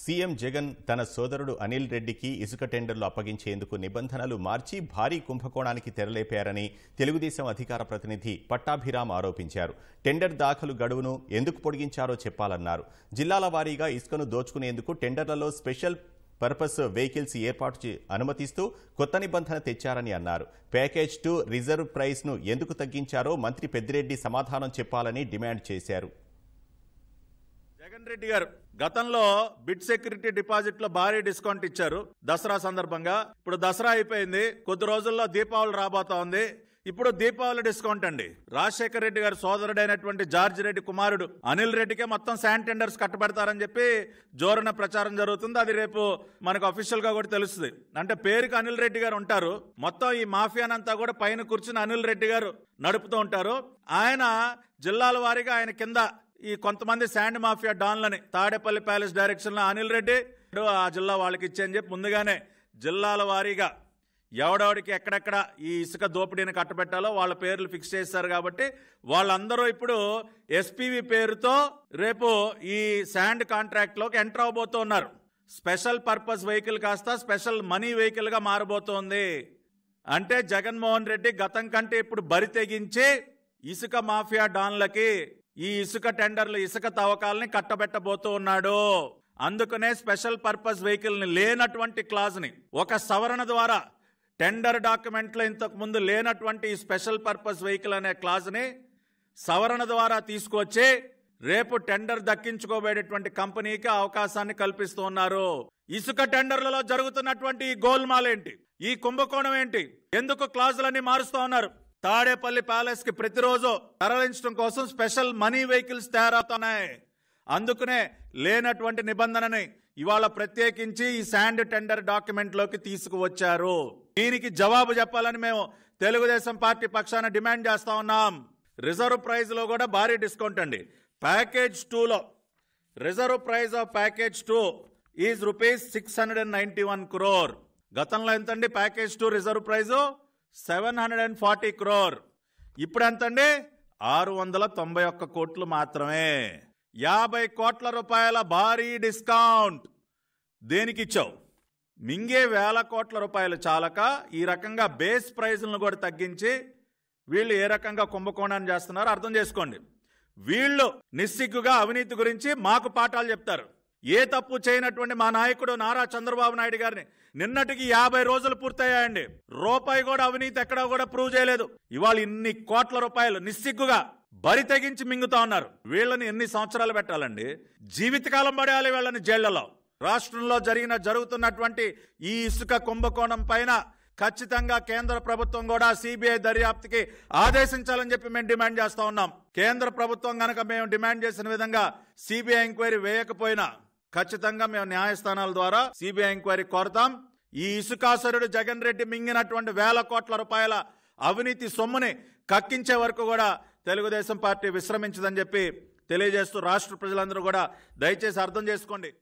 CM Jagan తన సోదరుడు అనిల్ రెడ్డికి ఇసుక టెండర్లు అప్పగించేందుకు నిబంధనలు మార్చి భారీ కుంభకోణానికి తెరలేపారని తెలుగుదేశం అధికార ప్రతినిధి పట్టాభిరామ్ ఆరోపించారు టెండర్ దాఖలు గడువును ఎందుకు పొడిగించారో చెప్పాలన్నారు జిల్లాల వారీగా ఇసుకను దోచుకునేందుకు టెండర్లలో స్పెషల్ పర్పస్ వెహికల్స్ ఏర్పాటు అనుమతిస్తూ కొత్త నిబంధన తెచ్చారని అన్నారు ప్యాకేజ్ టు రిజర్వ్ ప్రైస్ను ఎందుకు తగ్గించారో మంత్రి పెద్దిరెడ్డి సమాధానం చెప్పాలని డిమాండ్ చేశారు జగన్ రెడ్డి గారు గతంలో బిట్ సెక్యూరిటీ డిపాజిట్ లో భారీ డిస్కౌంట్ ఇచ్చారు దసరా సందర్భంగా ఇప్పుడు దసరా అయిపోయింది కొద్ది రోజుల్లో దీపావళి రాబోతా ఉంది ఇప్పుడు దీపావళి డిస్కౌంట్ అండి రాజశేఖర రెడ్డి గారి సోదరుడైనటువంటి జార్జ్ రెడ్డి కుమారుడు అనిల్ రెడ్డికే మొత్తం శాండ్ టెండర్స్ కట్టబెడతారని చెప్పి జోరున ప్రచారం జరుగుతుంది అది రేపు మనకు అఫీషియల్ గా కూడా తెలుస్తుంది అంటే పేరుకి అనిల్ రెడ్డి గారు ఉంటారు మొత్తం ఈ మాఫియానంతా కూడా పైన కూర్చుని అనిల్ రెడ్డి గారు నడుపుతూ ఉంటారు ఆయన జిల్లాల వారీగా ఆయన కింద ఈ కొంతమంది శాండ్ మాఫియా డాన్లని తాడేపల్లి ప్యాలెస్ డైరెక్షన్లో అనిల్ రెడ్డి ఆ జిల్లా వాళ్ళకి ఇచ్చాయని చెప్పి ముందుగానే జిల్లాల వారీగా ఎవడెవడికి ఎక్కడెక్కడ ఈ ఇసుక దోపిడీని కట్టబెట్టాలో వాళ్ళ పేర్లు ఫిక్స్ చేశారు కాబట్టి వాళ్ళందరూ ఇప్పుడు ఎస్పీవి పేరుతో రేపు ఈ శాండ్ కాంట్రాక్ట్లోకి ఎంటర్ అవబోతూ ఉన్నారు స్పెషల్ పర్పస్ వెహికల్ కాస్త స్పెషల్ మనీ వెహికల్గా మారబోతోంది అంటే జగన్మోహన్ రెడ్డి గతం కంటే ఇప్పుడు బరి తెగించి ఇసుక మాఫియా డాన్లకి ఈ ఇసుక టెండర్లు ఇసుక తవ్వకాలని కట్టబెట్టబోతూ ఉన్నాడు అందుకనే స్పెషల్ పర్పస్ వెహికల్ని లేనటువంటి క్లాజ్ని ఒక సవరణ ద్వారా టెండర్ డాక్యుమెంట్లో ముందు లేనటువంటి ఈ స్పెషల్ పర్పస్ వెహికల్ అనే క్లాజ్ని సవరణ ద్వారా తీసుకువచ్చి రేపు టెండర్ దక్కించుకోబోయేటువంటి కంపెనీకి అవకాశాన్ని కల్పిస్తూ ఉన్నారు ఇసుక టెండర్లలో జరుగుతున్నటువంటి ఈ గోల్మాలేంటి ఈ కుంభకోణం ఏంటి ఎందుకు క్లాజులన్నీ మారుస్తూ ఉన్నారు తాడేపల్లి ప్యాలెస్ కి ప్రతిరోజు తరలించడం కోసం స్పెషల్ మనీ వెహికల్స్ తయారవుతున్నాయి అందుకనే లేనటువంటి నిబంధనని ఇవాళ ప్రత్యేకించి ఈ శాండ్ టెండర్ డాక్యుమెంట్లోకి తీసుకువచ్చారు దీనికి జవాబు చెప్పాలని మేము తెలుగుదేశం పార్టీ పక్షాన డిమాండ్ చేస్తా ఉన్నాం రిజర్వ్ ప్రైజ్లో కూడా భారీ డిస్కౌంట్ అండి ప్యాకేజ్ టూలో reserve price of package two is rupees six hundred and ninety one crore గతంలో ఎంతండి package two reserve price seven hundred and forty crore ఇప్పుడు ఎంత అండి ఆరు వందల తొంభై ఒక్క కోట్లు మాత్రమే యాభై కోట్ల రూపాయల భారీ డిస్కౌంట్ దేనికి ఇచ్చావు మింగే వేల కోట్ల రూపాయలు చాలక ఈ రకంగా బేస్ ప్రైజులను కూడా తగ్గించి వీళ్ళు ఏ రకంగా కుంభకోణాన్ని చేస్తున్నారో అర్థం చేసుకోండి వీళ్ళు నిస్సిగ్గుగా అవినీతి గురించి మాకు పాఠాలు చెప్తారు ఏ తప్పు చేయనటువంటి మా నాయకుడు నారా చంద్రబాబు నాయుడు గారిని నిన్నటికి యాభై రోజులు పూర్తయ్యాయండి రూపాయి కూడా అవినీతి ఎక్కడా కూడా ప్రూవ్ చేయలేదు ఇవాళ ఇన్ని కోట్ల రూపాయలు నిస్సిగ్గుగా బరి తెగించి మింగుతా ఉన్నారు వీళ్ళని ఎన్ని సంవత్సరాలు పెట్టాలండి జీవితకాలం పడేయాలి వీళ్ళని జైళ్లలో రాష్ట్రంలో జరిగిన జరుగుతున్నటువంటి ఈ ఇసుక కుంభకోణం పైన ఖచ్చితంగా కేంద్ర ప్రభుత్వం కూడా సిబిఐ దర్యాప్తుకి ఆదేశించాలని చెప్పి మేము డిమాండ్ చేస్తా ఉన్నాం కేంద్ర ప్రభుత్వం కనుక మేము డిమాండ్ చేసిన విధంగా సిబిఐ ఎంక్వైరీ వేయకపోయినా ఖచ్చితంగా మేము న్యాయస్థానాల ద్వారా సిబిఐ ఎంక్వైరీ కోరతాం ఈ ఇసుకాసరుడు జగన్ రెడ్డి మింగినటువంటి వేల కోట్ల రూపాయల అవినీతి సొమ్ముని కక్కించే వరకు కూడా తెలుగుదేశం పార్టీ విశ్రమించదని చెప్పి తెలియజేస్తూ రాష్ట్ర ప్రజలందరూ కూడా దయచేసి అర్థం చేసుకోండి